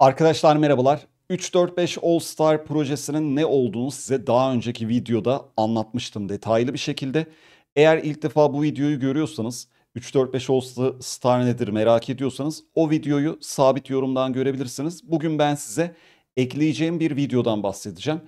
Arkadaşlar merhabalar. 3-4-5 All Star projesinin ne olduğunu size daha önceki videoda anlatmıştım detaylı bir şekilde. Eğer ilk defa bu videoyu görüyorsanız 3-4-5 All Star nedir merak ediyorsanız o videoyu sabit yorumdan görebilirsiniz. Bugün ben size ekleyeceğim bir videodan bahsedeceğim.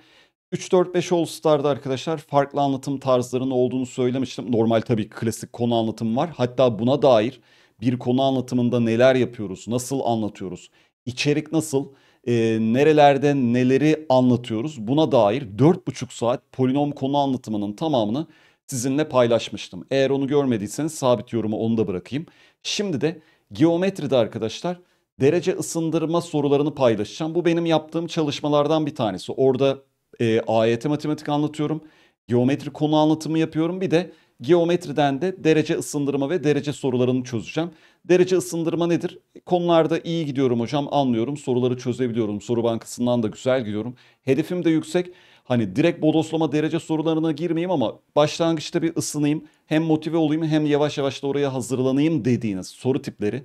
3-4-5 All Star'da arkadaşlar farklı anlatım tarzlarının olduğunu söylemiştim. Normal tabii klasik konu anlatım var. Hatta buna dair bir konu anlatımında neler yapıyoruz, nasıl anlatıyoruz, içerik nasıl, e, nerelerde neleri anlatıyoruz buna dair 4,5 saat polinom konu anlatımının tamamını sizinle paylaşmıştım. Eğer onu görmediyseniz sabit yorumu onu da bırakayım. Şimdi de geometride arkadaşlar derece ısındırma sorularını paylaşacağım. Bu benim yaptığım çalışmalardan bir tanesi. Orada e, AYT matematik anlatıyorum. Geometri konu anlatımı yapıyorum. Bir de Geometriden de derece ısındırma ve derece sorularını çözeceğim. Derece ısındırma nedir? Konularda iyi gidiyorum hocam anlıyorum. Soruları çözebiliyorum. Soru bankasından da güzel gidiyorum. Hedefim de yüksek. Hani direkt bodoslama derece sorularına girmeyeyim ama başlangıçta bir ısınayım. Hem motive olayım hem yavaş yavaş da oraya hazırlanayım dediğiniz soru tipleri.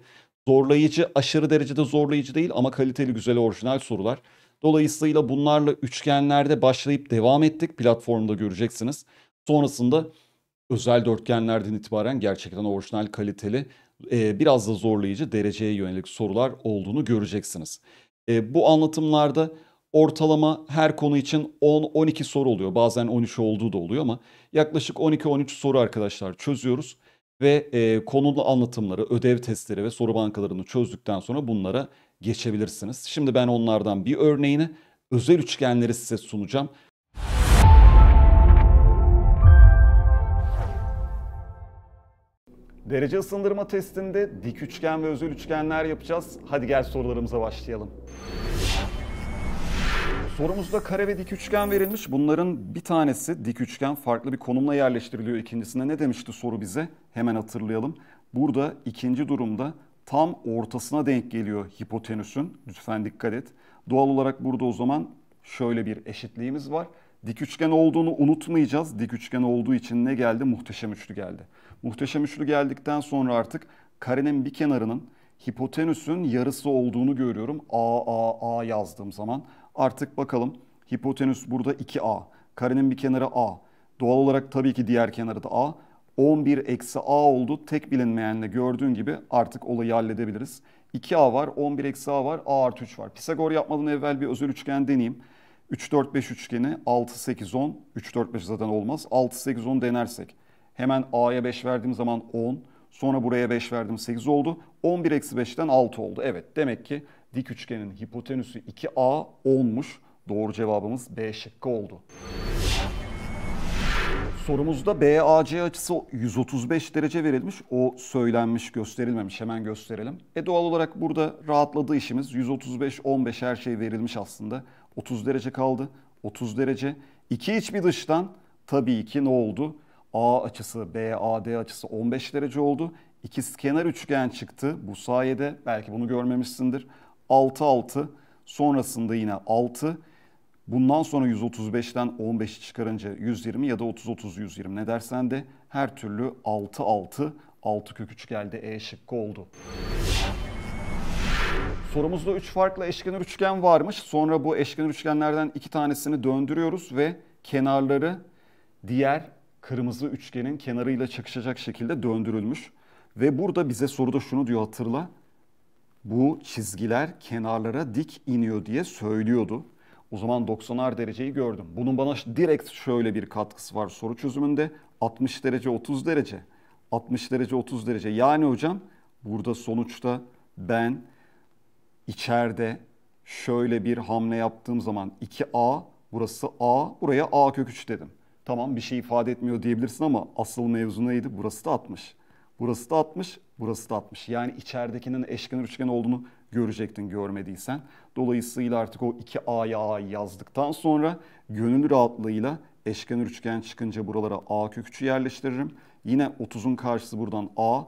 Zorlayıcı aşırı derecede zorlayıcı değil ama kaliteli güzel orijinal sorular. Dolayısıyla bunlarla üçgenlerde başlayıp devam ettik. Platformda göreceksiniz. Sonrasında özel dörtgenlerden itibaren gerçekten orijinal kaliteli e, biraz da zorlayıcı dereceye yönelik sorular olduğunu göreceksiniz. E, bu anlatımlarda ortalama her konu için 10-12 soru oluyor. Bazen 13 olduğu da oluyor ama yaklaşık 12-13 soru arkadaşlar çözüyoruz. Ve e, konulu anlatımları, ödev testleri ve soru bankalarını çözdükten sonra bunlara geçebilirsiniz. Şimdi ben onlardan bir örneğini özel üçgenleri size sunacağım. Derece ısındırma testinde dik üçgen ve özel üçgenler yapacağız. Hadi gel sorularımıza başlayalım. Sorumuzda kare ve dik üçgen verilmiş. Bunların bir tanesi dik üçgen farklı bir konumla yerleştiriliyor. İkincisinde ne demişti soru bize? Hemen hatırlayalım. Burada ikinci durumda tam ortasına denk geliyor hipotenüsün. Lütfen dikkat et. Doğal olarak burada o zaman şöyle bir eşitliğimiz var. Dik üçgen olduğunu unutmayacağız. Dik üçgen olduğu için ne geldi? Muhteşem üçlü geldi. Muhteşem üçlü geldikten sonra artık karenin bir kenarının hipotenüsün yarısı olduğunu görüyorum. A, A, A yazdığım zaman. Artık bakalım hipotenüs burada 2A. Karenin bir kenarı A. Doğal olarak tabii ki diğer kenarı da A. 11 eksi A oldu. Tek bilinmeyenle gördüğün gibi artık olayı halledebiliriz. 2A var, 11 eksi A var, A artı 3 var. Pisagor yapmadan evvel bir özel üçgen deneyeyim. 3-4-5 üçgeni 6-8-10, 3-4-5 zaten olmaz. 6-8-10 denersek hemen A'ya 5 verdiğim zaman 10, sonra buraya 5 verdim 8 oldu. 11-5'ten 6 oldu. Evet demek ki dik üçgenin hipotenüsü 2A 10'muş. Doğru cevabımız B şıkkı oldu. Sorumuzda BAC açısı 135 derece verilmiş. O söylenmiş, gösterilmemiş. Hemen gösterelim. E doğal olarak burada rahatladığı işimiz 135, 15 her şey verilmiş aslında. 30 derece kaldı. 30 derece. İki iç bir dıştan tabii ki ne oldu? A açısı, B, A, D açısı 15 derece oldu. İki kenar üçgen çıktı. Bu sayede belki bunu görmemişsindir. 6, 6. Sonrasında yine 6. Bundan sonra 135'ten 15'i çıkarınca 120 ya da 30-30-120 ne dersen de her türlü 6-6, 6 kök 3 geldi E şıkkı oldu. Sorumuzda 3 farklı eşkenar üçgen varmış. Sonra bu eşkenar üçgenlerden 2 tanesini döndürüyoruz ve kenarları diğer kırmızı üçgenin kenarıyla çakışacak şekilde döndürülmüş. Ve burada bize soruda şunu diyor hatırla. Bu çizgiler kenarlara dik iniyor diye söylüyordu. O zaman 90'ar dereceyi gördüm. Bunun bana direkt şöyle bir katkısı var soru çözümünde. 60 derece 30 derece. 60 derece 30 derece. Yani hocam burada sonuçta ben içeride şöyle bir hamle yaptığım zaman 2A burası A buraya A kök 3 dedim. Tamam bir şey ifade etmiyor diyebilirsin ama asıl mevzu neydi? Burası da 60. Burası da 60, burası da 60. Yani içeridekinin eşkenar üçgen olduğunu görecektin görmediysen. Dolayısıyla artık o 2A'ya A yazdıktan sonra gönül rahatlığıyla eşkenar üçgen çıkınca buralara A kök 3'ü yerleştiririm. Yine 30'un karşısı buradan A,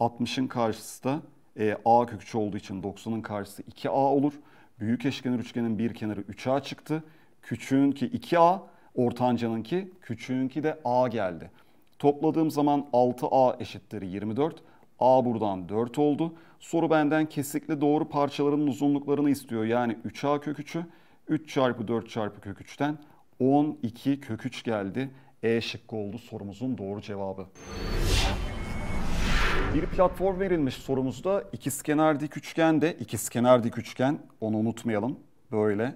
60'ın karşısı da e, A kökçe olduğu için 90'ın karşısı 2A olur. Büyük eşkenar üçgenin bir kenarı 3A çıktı. Küçüğünki 2A, ortancanınki, küçüğünki de A geldi. Topladığım zaman 6A eşittir 24. A buradan 4 oldu. Soru benden kesikli doğru parçaların uzunluklarını istiyor. Yani 3A kök 3 çarpı 4 çarpı köküçten 12 köküç geldi. E şıkkı oldu sorumuzun doğru cevabı. Bir platform verilmiş sorumuzda ikizkenar dik üçgen de ikizkenar dik üçgen onu unutmayalım böyle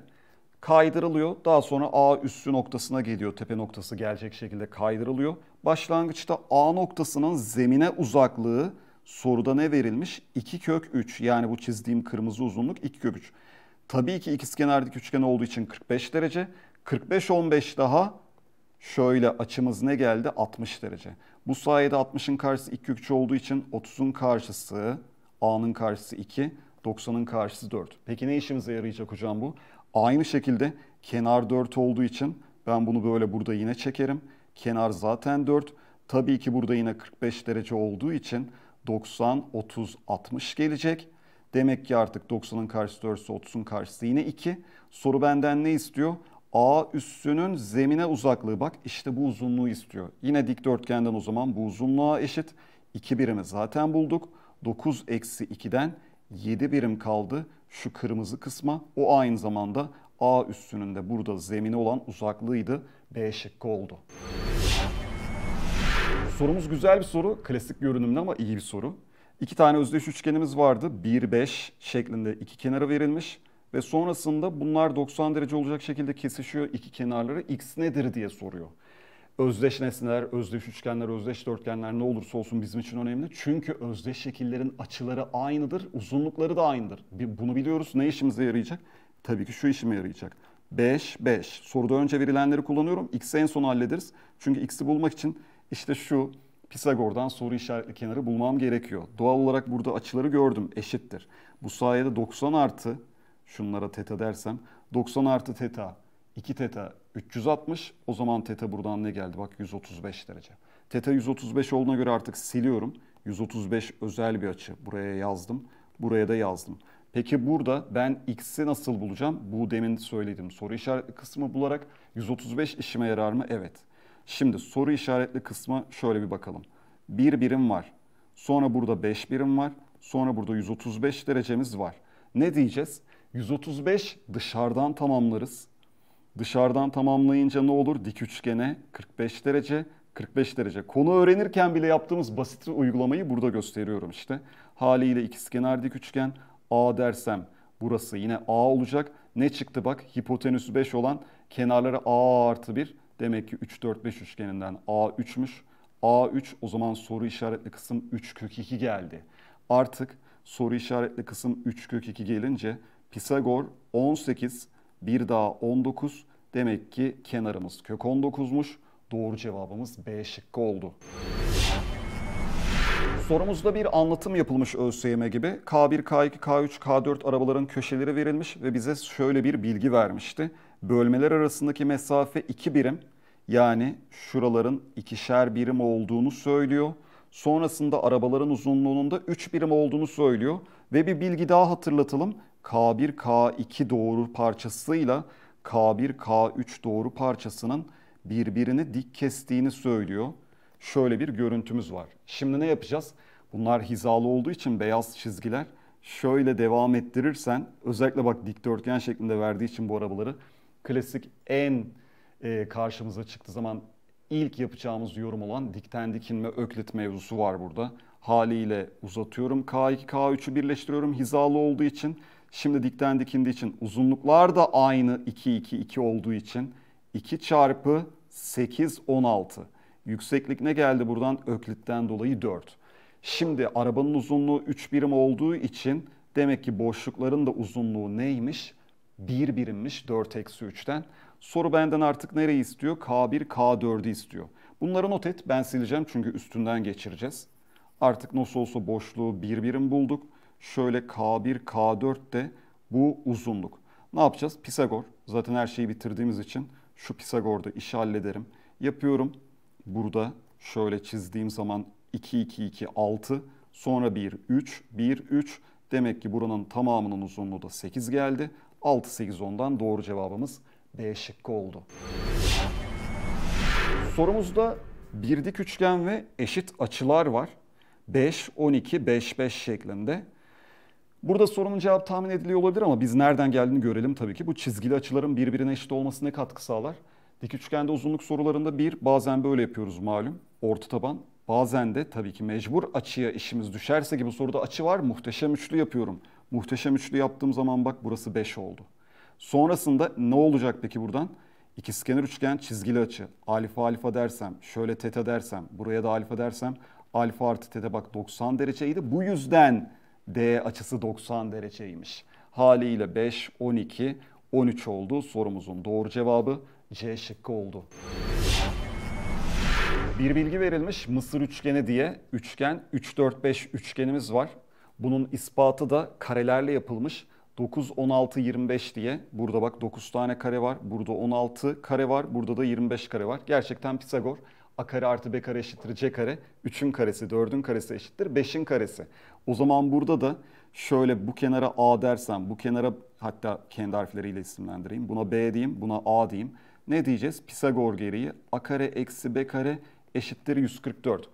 kaydırılıyor. Daha sonra A üssü noktasına geliyor. Tepe noktası gelecek şekilde kaydırılıyor. Başlangıçta A noktasının zemine uzaklığı soruda ne verilmiş? 2 kök 3 yani bu çizdiğim kırmızı uzunluk 2 kök 3. Tabii ki ikizkenar dik üçgen olduğu için 45 derece. 45 15 daha Şöyle açımız ne geldi? 60 derece. Bu sayede 60'ın karşısı 2 3 olduğu için 30'un karşısı A'nın karşısı 2, 90'ın karşısı 4. Peki ne işimize yarayacak hocam bu? Aynı şekilde kenar 4 olduğu için ben bunu böyle burada yine çekerim. Kenar zaten 4. Tabii ki burada yine 45 derece olduğu için 90, 30, 60 gelecek. Demek ki artık 90'ın karşısı 4 ise 30'un karşısı yine 2. Soru benden ne istiyor? A üssünün zemine uzaklığı bak işte bu uzunluğu istiyor. Yine dikdörtgenden o zaman bu uzunluğa eşit. 2 birimi zaten bulduk. 9 eksi 2'den 7 birim kaldı şu kırmızı kısma. O aynı zamanda A üssünün de burada zemine olan uzaklığıydı. B şıkkı oldu. Sorumuz güzel bir soru. Klasik görünümlü ama iyi bir soru. İki tane özdeş üçgenimiz vardı. 1, 5 şeklinde iki kenara verilmiş ve sonrasında bunlar 90 derece olacak şekilde kesişiyor iki kenarları. X nedir diye soruyor. Özdeş nesneler, özdeş üçgenler, özdeş dörtgenler ne olursa olsun bizim için önemli. Çünkü özdeş şekillerin açıları aynıdır, uzunlukları da aynıdır. Bunu biliyoruz. Ne işimize yarayacak? Tabii ki şu işime yarayacak. 5, 5. Soruda önce verilenleri kullanıyorum. X'i en son hallederiz. Çünkü X'i bulmak için işte şu Pisagor'dan soru işaretli kenarı bulmam gerekiyor. Doğal olarak burada açıları gördüm. Eşittir. Bu sayede 90 artı şunlara teta dersem 90 artı teta 2 teta 360 o zaman teta buradan ne geldi bak 135 derece. Teta 135 olduğuna göre artık siliyorum. 135 özel bir açı buraya yazdım buraya da yazdım. Peki burada ben x'i nasıl bulacağım? Bu demin söyledim. soru işaretli kısmı bularak 135 işime yarar mı? Evet. Şimdi soru işaretli kısmı şöyle bir bakalım. bir birim var. Sonra burada 5 birim var. Sonra burada 135 derecemiz var. Ne diyeceğiz? 135 dışarıdan tamamlarız. Dışarıdan tamamlayınca ne olur? Dik üçgene 45 derece, 45 derece. Konu öğrenirken bile yaptığımız basit uygulamayı burada gösteriyorum işte. Haliyle ikizkenar dik üçgen A dersem burası yine A olacak. Ne çıktı bak? Hipotenüsü 5 olan kenarları A artı 1. Demek ki 3, 4, 5 üçgeninden A 3'müş. A3 o zaman soru işaretli kısım 3 kök 2 geldi. Artık soru işaretli kısım 3 kök 2 gelince Pisagor 18, bir daha 19. Demek ki kenarımız kök 19'muş. Doğru cevabımız B şıkkı oldu. Sorumuzda bir anlatım yapılmış ÖSYM gibi. K1, K2, K3, K4 arabaların köşeleri verilmiş ve bize şöyle bir bilgi vermişti. Bölmeler arasındaki mesafe 2 birim. Yani şuraların ikişer birim olduğunu söylüyor. Sonrasında arabaların uzunluğunun da 3 birim olduğunu söylüyor. Ve bir bilgi daha hatırlatalım. K1 K2 doğru parçasıyla K1 K3 doğru parçasının birbirini dik kestiğini söylüyor. Şöyle bir görüntümüz var. Şimdi ne yapacağız? Bunlar hizalı olduğu için beyaz çizgiler şöyle devam ettirirsen özellikle bak dikdörtgen şeklinde verdiği için bu arabaları klasik en e, karşımıza çıktığı zaman ilk yapacağımız yorum olan dikten dikinme öklit mevzusu var burada. Haliyle uzatıyorum K2 K3'ü birleştiriyorum hizalı olduğu için Şimdi dikten dikindiği için uzunluklar da aynı 2 2 2 olduğu için 2 çarpı 8 16. Yükseklik ne geldi buradan? Öklitten dolayı 4. Şimdi arabanın uzunluğu 3 birim olduğu için demek ki boşlukların da uzunluğu neymiş? 1 birimmiş 4 eksi 3'ten. Soru benden artık nereyi istiyor? K1, K4'ü istiyor. Bunları not et. Ben sileceğim çünkü üstünden geçireceğiz. Artık nasıl olsa boşluğu 1 birim bulduk. Şöyle K1, K4 de bu uzunluk. Ne yapacağız? Pisagor. Zaten her şeyi bitirdiğimiz için şu Pisagor'da işi hallederim. Yapıyorum. Burada şöyle çizdiğim zaman 2, 2, 2, 6. Sonra 1, 3, 1, 3. Demek ki buranın tamamının uzunluğu da 8 geldi. 6, 8, 10'dan doğru cevabımız B şıkkı oldu. Sorumuzda bir dik üçgen ve eşit açılar var. 5, 12, 5, 5 şeklinde. Burada sorunun cevabı tahmin ediliyor olabilir ama biz nereden geldiğini görelim tabii ki. Bu çizgili açıların birbirine eşit olmasına katkı sağlar? Dik üçgende uzunluk sorularında bir, bazen böyle yapıyoruz malum. Orta taban. Bazen de tabii ki mecbur açıya işimiz düşerse gibi soruda açı var. Muhteşem üçlü yapıyorum. Muhteşem üçlü yaptığım zaman bak burası 5 oldu. Sonrasında ne olacak peki buradan? İkizkenar üçgen çizgili açı. Alfa alfa dersem, şöyle teta dersem, buraya da alfa dersem alfa artı teta bak 90 dereceydi. Bu yüzden D açısı 90 dereceymiş. Haliyle 5, 12, 13 oldu. Sorumuzun doğru cevabı C şıkkı oldu. Bir bilgi verilmiş Mısır üçgeni diye üçgen 3 4 5 üçgenimiz var. Bunun ispatı da karelerle yapılmış. 9 16 25 diye. Burada bak 9 tane kare var. Burada 16 kare var. Burada da 25 kare var. Gerçekten Pisagor a kare artı b kare eşittir c kare. 3'ün karesi 4'ün karesi eşittir 5'in karesi. O zaman burada da şöyle bu kenara a dersem bu kenara hatta kendi harfleriyle isimlendireyim. Buna b diyeyim buna a diyeyim. Ne diyeceğiz? Pisagor gereği a kare eksi b kare eşittir 144.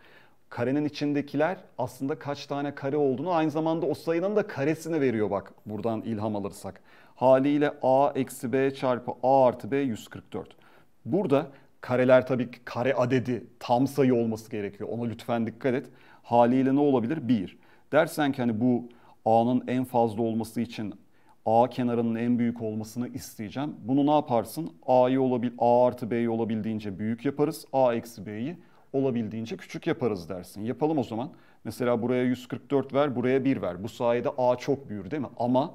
Karenin içindekiler aslında kaç tane kare olduğunu aynı zamanda o sayının da karesini veriyor bak buradan ilham alırsak. Haliyle a eksi b çarpı a artı b 144. Burada Kareler tabii ki kare adedi tam sayı olması gerekiyor. Ona lütfen dikkat et. Haliyle ne olabilir? 1. Dersen ki hani bu A'nın en fazla olması için A kenarının en büyük olmasını isteyeceğim. Bunu ne yaparsın? A'yı olabil A artı B'yi olabildiğince büyük yaparız. A eksi B'yi olabildiğince küçük yaparız dersin. Yapalım o zaman. Mesela buraya 144 ver, buraya 1 ver. Bu sayede A çok büyür değil mi? Ama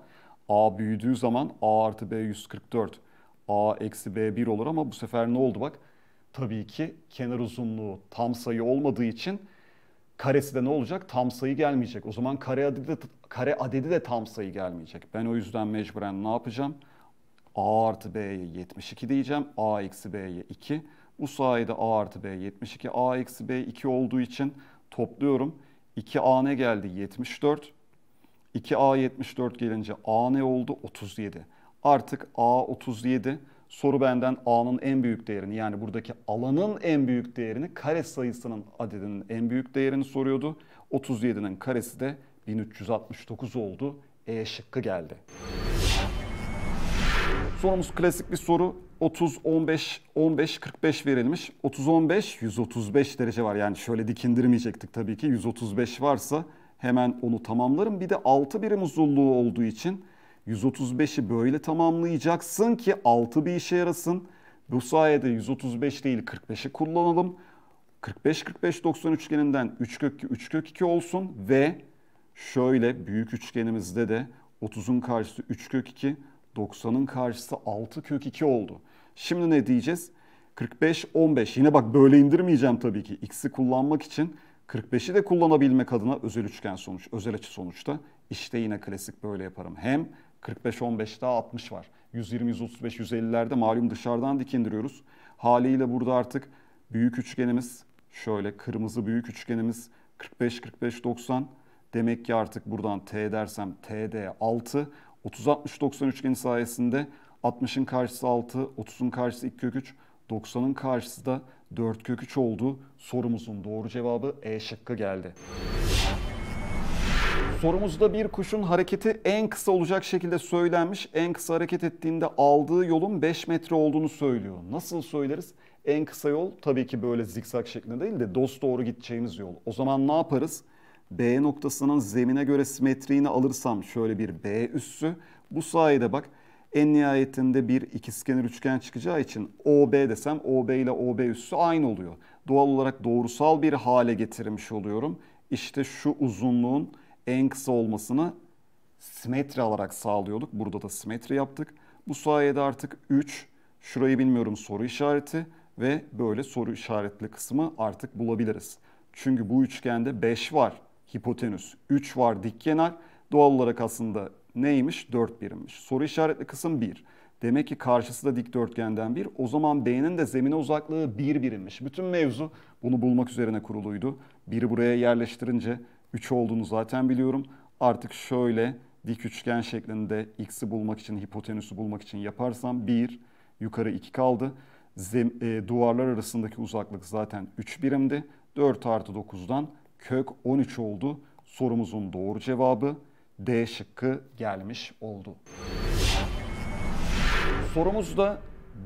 A büyüdüğü zaman A artı B 144, A eksi B 1 olur ama bu sefer ne oldu bak? tabii ki kenar uzunluğu tam sayı olmadığı için karesi de ne olacak? Tam sayı gelmeyecek. O zaman kare adedi de, kare adedi de tam sayı gelmeyecek. Ben o yüzden mecburen ne yapacağım? A artı B'ye 72 diyeceğim. A eksi B'ye 2. Bu sayede A artı B 72. A eksi B 2 olduğu için topluyorum. 2A ne geldi? 74. 2A 74 gelince A ne oldu? 37. Artık A 37 soru benden a'nın en büyük değerini yani buradaki alanın en büyük değerini kare sayısının adedinin en büyük değerini soruyordu. 37'nin karesi de 1369 oldu. E şıkkı geldi. Sorumuz klasik bir soru. 30 15 15 45 verilmiş. 30 15 135 derece var. Yani şöyle dikindirmeyecektik tabii ki. 135 varsa hemen onu tamamlarım. Bir de 6 birim uzunluğu olduğu için 135'i böyle tamamlayacaksın ki 6 bir işe yarasın. Bu sayede 135 değil 45'i kullanalım. 45-45-90 üçgeninden 3 kök 3 kök 2 olsun ve şöyle büyük üçgenimizde de 30'un karşısı 3 kök 2, 90'ın karşısı 6 kök 2 oldu. Şimdi ne diyeceğiz? 45-15 yine bak böyle indirmeyeceğim tabii ki x'i kullanmak için 45'i de kullanabilmek adına özel üçgen sonuç, özel açı sonuçta. İşte yine klasik böyle yaparım. Hem 45-15 daha 60 var. 120-135-150'lerde malum dışarıdan dikindiriyoruz. Haliyle burada artık büyük üçgenimiz şöyle kırmızı büyük üçgenimiz 45-45-90 demek ki artık buradan T dersem TD 6 30-60-90 üçgeni sayesinde 60'ın karşısı 6, 30'un karşısı 2 kök 3, 90'ın karşısı da 4 kök 3 oldu. Sorumuzun doğru cevabı E şıkkı geldi. Sorumuzda bir kuşun hareketi en kısa olacak şekilde söylenmiş. En kısa hareket ettiğinde aldığı yolun 5 metre olduğunu söylüyor. Nasıl söyleriz? En kısa yol tabii ki böyle zikzak şeklinde değil de dost doğru gideceğimiz yol. O zaman ne yaparız? B noktasının zemine göre simetriğini alırsam şöyle bir B üssü. Bu sayede bak en nihayetinde bir ikizkenar üçgen çıkacağı için OB desem OB ile OB üssü aynı oluyor. Doğal olarak doğrusal bir hale getirmiş oluyorum. İşte şu uzunluğun en kısa olmasını simetri alarak sağlıyorduk. Burada da simetri yaptık. Bu sayede artık 3, şurayı bilmiyorum soru işareti ve böyle soru işaretli kısmı artık bulabiliriz. Çünkü bu üçgende 5 var hipotenüs, 3 var dik kenar. Doğal olarak aslında neymiş? 4 birimmiş. Soru işaretli kısım 1. Demek ki karşısı da dikdörtgenden 1. O zaman B'nin de zemine uzaklığı 1 birimmiş. Bütün mevzu bunu bulmak üzerine kuruluydu. Biri buraya yerleştirince 3 olduğunu zaten biliyorum. Artık şöyle dik üçgen şeklinde x'i bulmak için, hipotenüsü bulmak için yaparsam 1, yukarı 2 kaldı. Zem, e, duvarlar arasındaki uzaklık zaten 3 birimdi. 4 artı 9'dan kök 13 oldu. Sorumuzun doğru cevabı D şıkkı gelmiş oldu. Sorumuzda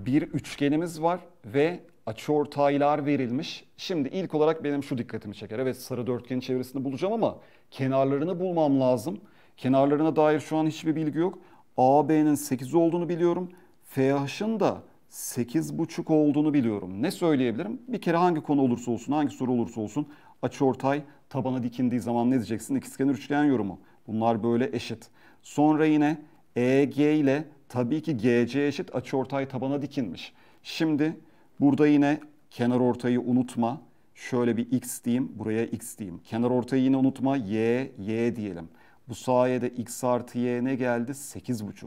bir üçgenimiz var ve açıortaylar verilmiş. Şimdi ilk olarak benim şu dikkatimi çeker. Evet sarı dörtgenin çevresini bulacağım ama kenarlarını bulmam lazım. Kenarlarına dair şu an hiçbir bilgi yok. AB'nin 8 olduğunu biliyorum. FH'ın da 8,5 olduğunu biliyorum. Ne söyleyebilirim? Bir kere hangi konu olursa olsun, hangi soru olursa olsun açıortay tabana dikindiği zaman ne diyeceksin? İkizkenar üçgen yorumu. Bunlar böyle eşit. Sonra yine EG ile tabii ki GC eşit açıortay tabana dikilmiş. Şimdi Burada yine kenar ortayı unutma. Şöyle bir x diyeyim, buraya x diyeyim. Kenar ortayı yine unutma, y, y diyelim. Bu sayede x artı y ne geldi? 8,5.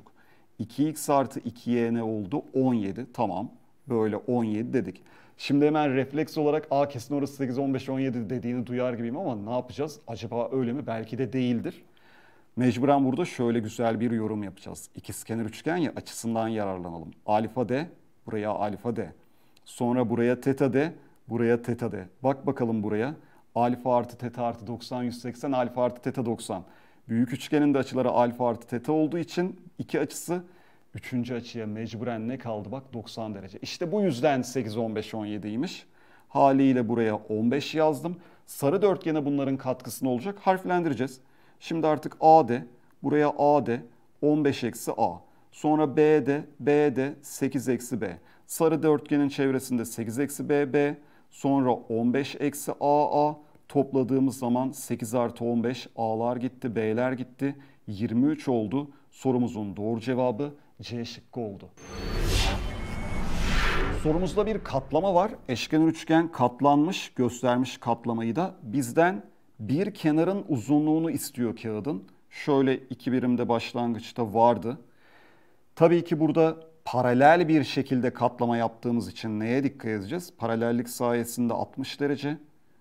2x artı 2y ne oldu? 17. Tamam. Böyle 17 dedik. Şimdi hemen refleks olarak a kesin orası 8, 15, 17 dediğini duyar gibiyim ama ne yapacağız? Acaba öyle mi? Belki de değildir. Mecburen burada şöyle güzel bir yorum yapacağız. İkizkenar üçgen ya açısından yararlanalım. Alfa d, buraya alfa d. Sonra buraya teta de, buraya teta de. Bak bakalım buraya. Alfa artı teta artı 90, 180, alfa artı teta 90. Büyük üçgenin de açıları alfa artı teta olduğu için iki açısı üçüncü açıya mecburen ne kaldı? Bak 90 derece. İşte bu yüzden 8, 15, 17 17'ymiş. Haliyle buraya 15 yazdım. Sarı dörtgene bunların katkısı ne olacak? Harflendireceğiz. Şimdi artık A de, buraya A de, 15 eksi A. Sonra B de, B de, 8 eksi B. Sarı dörtgenin çevresinde 8 eksi BB, sonra 15 eksi AA, topladığımız zaman 8 artı 15 A'lar gitti, B'ler gitti. 23 oldu. Sorumuzun doğru cevabı C şıkkı oldu. Sorumuzda bir katlama var. Eşkenar üçgen katlanmış, göstermiş katlamayı da. Bizden bir kenarın uzunluğunu istiyor kağıdın. Şöyle iki birimde başlangıçta vardı. Tabii ki burada paralel bir şekilde katlama yaptığımız için neye dikkat edeceğiz? Paralellik sayesinde 60 derece,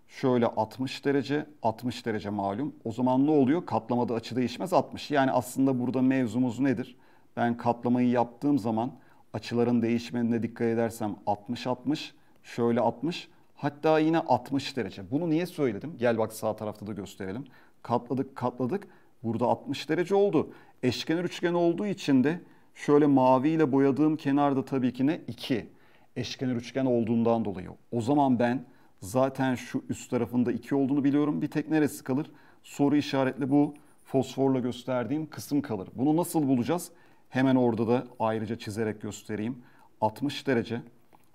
şöyle 60 derece, 60 derece malum. O zaman ne oluyor? Katlamada açı değişmez 60. Yani aslında burada mevzumuz nedir? Ben katlamayı yaptığım zaman açıların değişmenine dikkat edersem 60 60, şöyle 60, hatta yine 60 derece. Bunu niye söyledim? Gel bak sağ tarafta da gösterelim. Katladık, katladık. Burada 60 derece oldu. Eşkenar üçgen olduğu için de Şöyle maviyle boyadığım kenarda tabii ki ne? 2. Eşkenar üçgen olduğundan dolayı. O zaman ben zaten şu üst tarafında 2 olduğunu biliyorum. Bir tek neresi kalır? Soru işaretli bu fosforla gösterdiğim kısım kalır. Bunu nasıl bulacağız? Hemen orada da ayrıca çizerek göstereyim. 60 derece.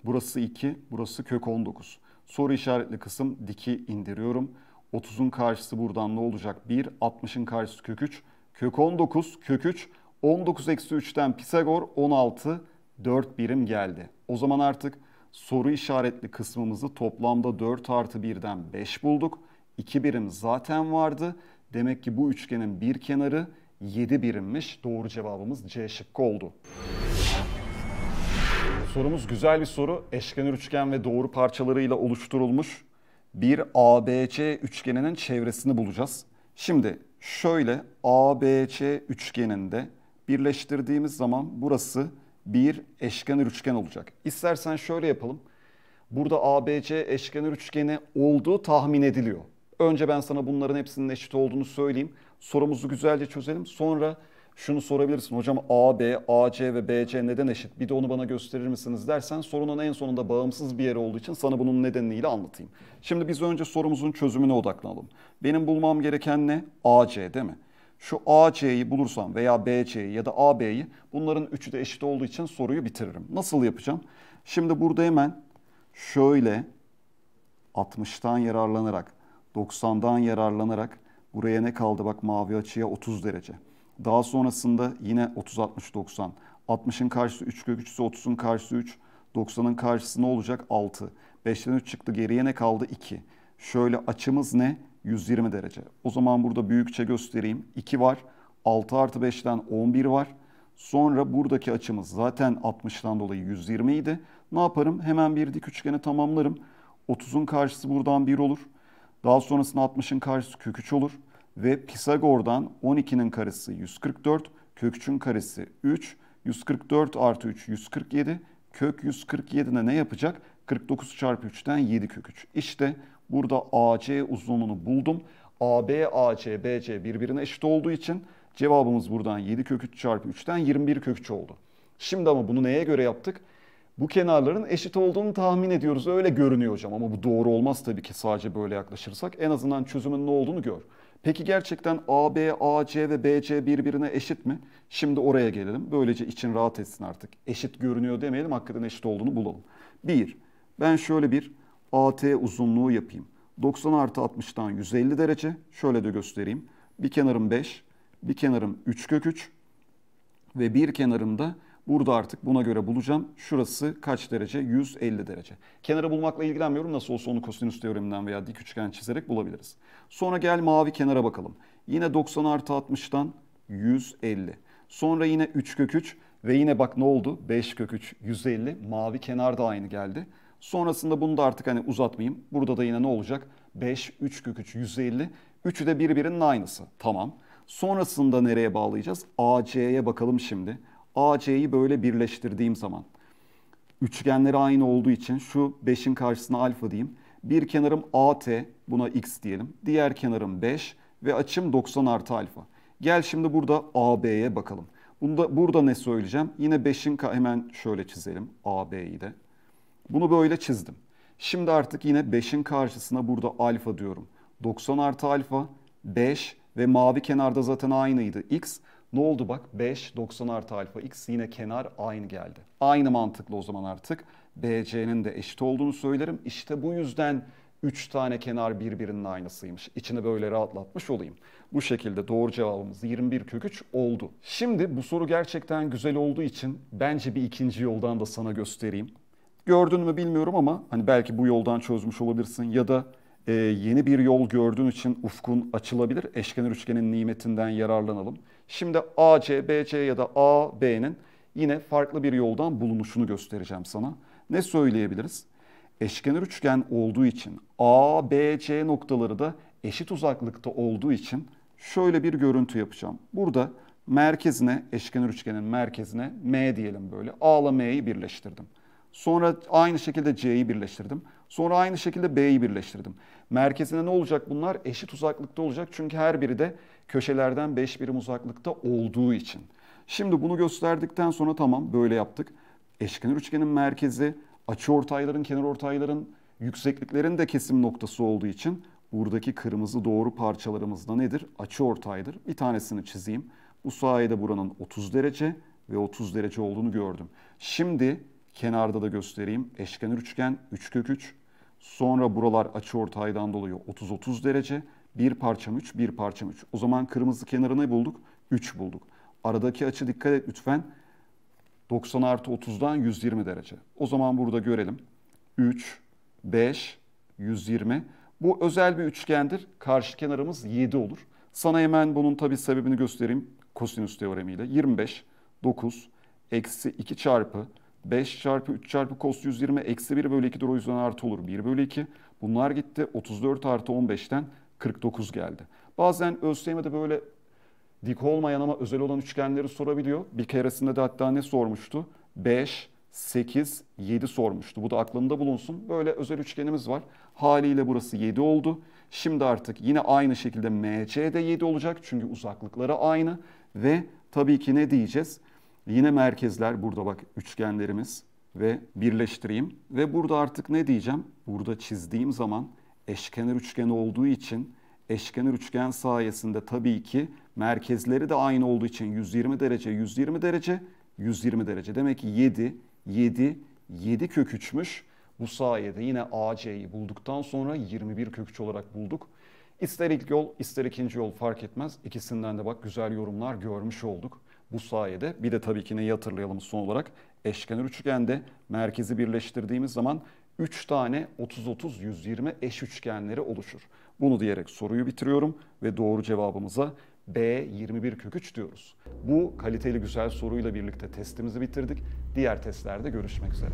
Burası 2, burası kök 19. Soru işaretli kısım diki indiriyorum. 30'un karşısı buradan ne olacak? 1, 60'ın karşısı kök 3. Kök 19, kök 3. 19 eksi 3'ten Pisagor 16 4 birim geldi. O zaman artık soru işaretli kısmımızı toplamda 4 artı 1'den 5 bulduk. 2 birim zaten vardı. Demek ki bu üçgenin bir kenarı 7 birimmiş. Doğru cevabımız C şıkkı oldu. Sorumuz güzel bir soru. Eşkenar üçgen ve doğru parçalarıyla oluşturulmuş bir ABC üçgeninin çevresini bulacağız. Şimdi şöyle ABC üçgeninde birleştirdiğimiz zaman burası bir eşkenar üçgen olacak. İstersen şöyle yapalım. Burada ABC eşkenar üçgeni olduğu tahmin ediliyor. Önce ben sana bunların hepsinin eşit olduğunu söyleyeyim. Sorumuzu güzelce çözelim. Sonra şunu sorabilirsin. Hocam AB, AC ve BC neden eşit? Bir de onu bana gösterir misiniz dersen sorunun en sonunda bağımsız bir yere olduğu için sana bunun nedeniyle anlatayım. Şimdi biz önce sorumuzun çözümüne odaklanalım. Benim bulmam gereken ne? AC değil mi? şu AC'yi bulursam veya BC'yi ya da AB'yi bunların üçü de eşit olduğu için soruyu bitiririm. Nasıl yapacağım? Şimdi burada hemen şöyle 60'tan yararlanarak 90'dan yararlanarak buraya ne kaldı? Bak mavi açıya 30 derece. Daha sonrasında yine 30 60 90. 60'ın karşısı 3 kök 3 ise 30'un karşısı 3. 90'ın karşısı ne olacak? 6. 5'ten 3 çıktı geriye ne kaldı? 2. Şöyle açımız ne? 120 derece. O zaman burada büyükçe göstereyim. 2 var. 6 artı 5'ten 11 var. Sonra buradaki açımız zaten 60'tan dolayı 120 idi. Ne yaparım? Hemen bir dik üçgeni tamamlarım. 30'un karşısı buradan 1 olur. Daha sonrasında 60'ın karşısı kök 3 olur. Ve Pisagor'dan 12'nin karesi 144, kök 3'ün karesi 3, 144 artı 3 147, kök 147'de ne yapacak? 49 çarpı 3'ten 7 kök 3. İşte bu Burada AC uzunluğunu buldum. AB, AC, BC birbirine eşit olduğu için cevabımız buradan 7 kök 3 çarpı 3'ten 21 kök 3 oldu. Şimdi ama bunu neye göre yaptık? Bu kenarların eşit olduğunu tahmin ediyoruz. Öyle görünüyor hocam ama bu doğru olmaz tabii ki sadece böyle yaklaşırsak. En azından çözümün ne olduğunu gör. Peki gerçekten AB, AC ve BC birbirine eşit mi? Şimdi oraya gelelim. Böylece için rahat etsin artık. Eşit görünüyor demeyelim, hakikaten eşit olduğunu bulalım. 1. Ben şöyle bir AT uzunluğu yapayım. 90 artı 60'tan 150 derece. Şöyle de göstereyim. Bir kenarım 5, bir kenarım 3 kök 3 ve bir kenarım da burada artık buna göre bulacağım. Şurası kaç derece? 150 derece. Kenara bulmakla ilgilenmiyorum. Nasıl olsa onu kosinüs teoreminden veya dik üçgen çizerek bulabiliriz. Sonra gel mavi kenara bakalım. Yine 90 artı 60'tan 150. Sonra yine 3 kök 3 ve yine bak ne oldu? 5 kök 3 150. Mavi kenar da aynı geldi. Sonrasında bunu da artık hani uzatmayayım. Burada da yine ne olacak? 5, 3 kök 3, 150. Üçü de birbirinin aynısı. Tamam. Sonrasında nereye bağlayacağız? AC'ye bakalım şimdi. AC'yi böyle birleştirdiğim zaman. Üçgenleri aynı olduğu için şu 5'in karşısına alfa diyeyim. Bir kenarım AT, buna x diyelim. Diğer kenarım 5 ve açım 90 artı alfa. Gel şimdi burada AB'ye bakalım. Bunda, burada ne söyleyeceğim? Yine 5'in hemen şöyle çizelim AB'yi de. Bunu böyle çizdim. Şimdi artık yine 5'in karşısına burada alfa diyorum. 90 artı alfa, 5 ve mavi kenarda zaten aynıydı x. Ne oldu bak 5, 90 artı alfa x yine kenar aynı geldi. Aynı mantıklı o zaman artık bc'nin de eşit olduğunu söylerim. İşte bu yüzden 3 tane kenar birbirinin aynısıymış. İçini böyle rahatlatmış olayım. Bu şekilde doğru cevabımız 21 kök 3 oldu. Şimdi bu soru gerçekten güzel olduğu için bence bir ikinci yoldan da sana göstereyim. Gördün mü bilmiyorum ama hani belki bu yoldan çözmüş olabilirsin ya da e, yeni bir yol gördüğün için ufkun açılabilir. Eşkenar üçgenin nimetinden yararlanalım. Şimdi AC, BC ya da AB'nin yine farklı bir yoldan bulunuşunu göstereceğim sana. Ne söyleyebiliriz? Eşkenar üçgen olduğu için ABC noktaları da eşit uzaklıkta olduğu için şöyle bir görüntü yapacağım. Burada merkezine, eşkenar üçgenin merkezine M diyelim böyle. A ile M'yi birleştirdim. Sonra aynı şekilde C'yi birleştirdim. Sonra aynı şekilde B'yi birleştirdim. Merkezinde ne olacak bunlar? Eşit uzaklıkta olacak. Çünkü her biri de köşelerden 5 birim uzaklıkta olduğu için. Şimdi bunu gösterdikten sonra tamam böyle yaptık. Eşkenar üçgenin merkezi, açı ortayların, kenar ortayların, yüksekliklerin de kesim noktası olduğu için buradaki kırmızı doğru parçalarımız da nedir? Açı ortaydır. Bir tanesini çizeyim. Bu sayede buranın 30 derece ve 30 derece olduğunu gördüm. Şimdi Kenarda da göstereyim. Eşkenar üçgen 3 kök 3. Sonra buralar açı ortaydan dolayı 30-30 derece. Bir parçam 3, bir parçam 3. O zaman kırmızı kenarını bulduk? 3 bulduk. Aradaki açı dikkat et lütfen. 90 artı 30'dan 120 derece. O zaman burada görelim. 3, 5, 120. Bu özel bir üçgendir. Karşı kenarımız 7 olur. Sana hemen bunun tabi sebebini göstereyim. Kosinüs teoremiyle. 25, 9, eksi 2 çarpı 5 çarpı 3 çarpı cos 120 eksi 1 bölü 2'dir o yüzden artı olur 1 bölü 2. Bunlar gitti 34 artı 15'ten 49 geldi. Bazen ÖSYM'de böyle dik olmayan ama özel olan üçgenleri sorabiliyor. Bir keresinde de hatta ne sormuştu? 5, 8, 7 sormuştu. Bu da aklında bulunsun. Böyle özel üçgenimiz var. Haliyle burası 7 oldu. Şimdi artık yine aynı şekilde MC'de 7 olacak. Çünkü uzaklıkları aynı. Ve tabii ki ne diyeceğiz? Yine merkezler burada bak üçgenlerimiz ve birleştireyim. Ve burada artık ne diyeceğim? Burada çizdiğim zaman eşkenar üçgen olduğu için eşkenar üçgen sayesinde tabii ki merkezleri de aynı olduğu için 120 derece, 120 derece, 120 derece. Demek ki 7, 7, 7 kök 3'müş. Bu sayede yine AC'yi bulduktan sonra 21 kök 3 olarak bulduk. İster ilk yol, ister ikinci yol fark etmez. İkisinden de bak güzel yorumlar görmüş olduk. Bu sayede bir de tabii ki neyi hatırlayalım son olarak? Eşkenar üçgende merkezi birleştirdiğimiz zaman 3 tane 30-30-120 eş üçgenleri oluşur. Bunu diyerek soruyu bitiriyorum ve doğru cevabımıza B21 kök 3 diyoruz. Bu kaliteli güzel soruyla birlikte testimizi bitirdik. Diğer testlerde görüşmek üzere.